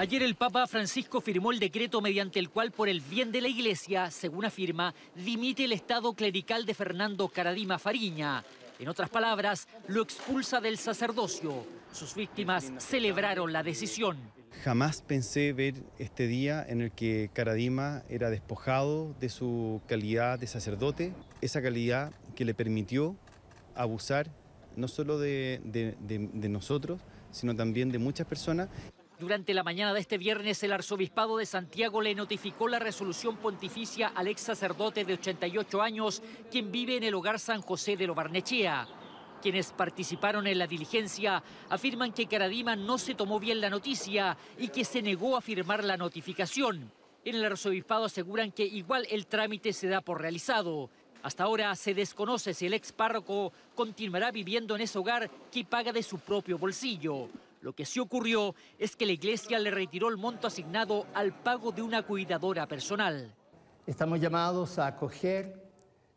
Ayer el Papa Francisco firmó el decreto mediante el cual, por el bien de la Iglesia, según afirma, dimite el estado clerical de Fernando Caradima Fariña. En otras palabras, lo expulsa del sacerdocio. Sus víctimas celebraron la decisión. Jamás pensé ver este día en el que Caradima era despojado de su calidad de sacerdote, esa calidad que le permitió abusar no solo de, de nosotros, sino también de muchas personas. Durante la mañana de este viernes, el arzobispado de Santiago le notificó la resolución pontificia al ex sacerdote de 88 años, quien vive en el hogar San José de Lobarnechea. Quienes participaron en la diligencia afirman que Caradima no se tomó bien la noticia y que se negó a firmar la notificación. En el arzobispado aseguran que igual el trámite se da por realizado. Hasta ahora se desconoce si el ex párroco continuará viviendo en ese hogar que paga de su propio bolsillo. Lo que sí ocurrió es que la iglesia le retiró el monto asignado al pago de una cuidadora personal. Estamos llamados a acoger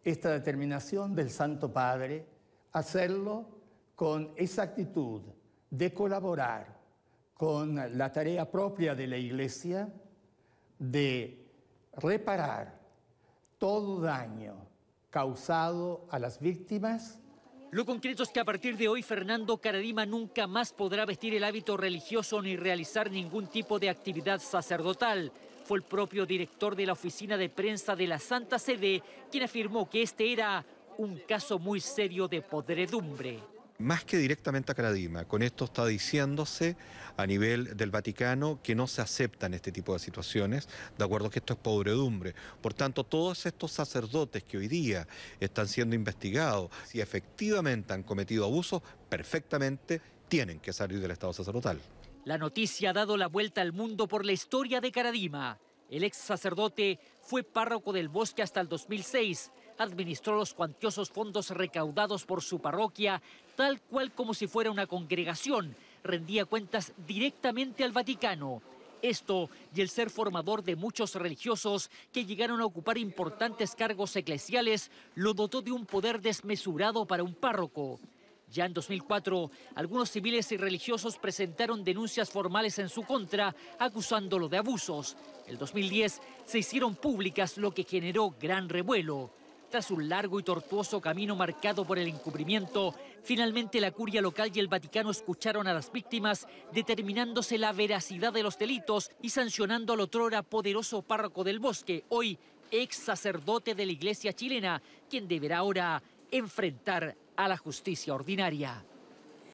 esta determinación del Santo Padre, hacerlo con esa actitud de colaborar con la tarea propia de la iglesia de reparar todo daño causado a las víctimas lo concreto es que a partir de hoy Fernando Caradima nunca más podrá vestir el hábito religioso ni realizar ningún tipo de actividad sacerdotal. Fue el propio director de la oficina de prensa de la Santa Sede quien afirmó que este era un caso muy serio de podredumbre más que directamente a Caradima. Con esto está diciéndose a nivel del Vaticano que no se aceptan este tipo de situaciones, de acuerdo que esto es pobredumbre. Por tanto, todos estos sacerdotes que hoy día están siendo investigados, y efectivamente han cometido abusos, perfectamente tienen que salir del Estado sacerdotal. La noticia ha dado la vuelta al mundo por la historia de Caradima. El ex sacerdote fue párroco del bosque hasta el 2006 administró los cuantiosos fondos recaudados por su parroquia, tal cual como si fuera una congregación, rendía cuentas directamente al Vaticano. Esto y el ser formador de muchos religiosos que llegaron a ocupar importantes cargos eclesiales lo dotó de un poder desmesurado para un párroco. Ya en 2004, algunos civiles y religiosos presentaron denuncias formales en su contra, acusándolo de abusos. El 2010 se hicieron públicas, lo que generó gran revuelo. Tras un largo y tortuoso camino marcado por el encubrimiento, finalmente la curia local y el Vaticano escucharon a las víctimas, determinándose la veracidad de los delitos y sancionando al otrora poderoso párroco del bosque, hoy ex sacerdote de la iglesia chilena, quien deberá ahora enfrentar a la justicia ordinaria.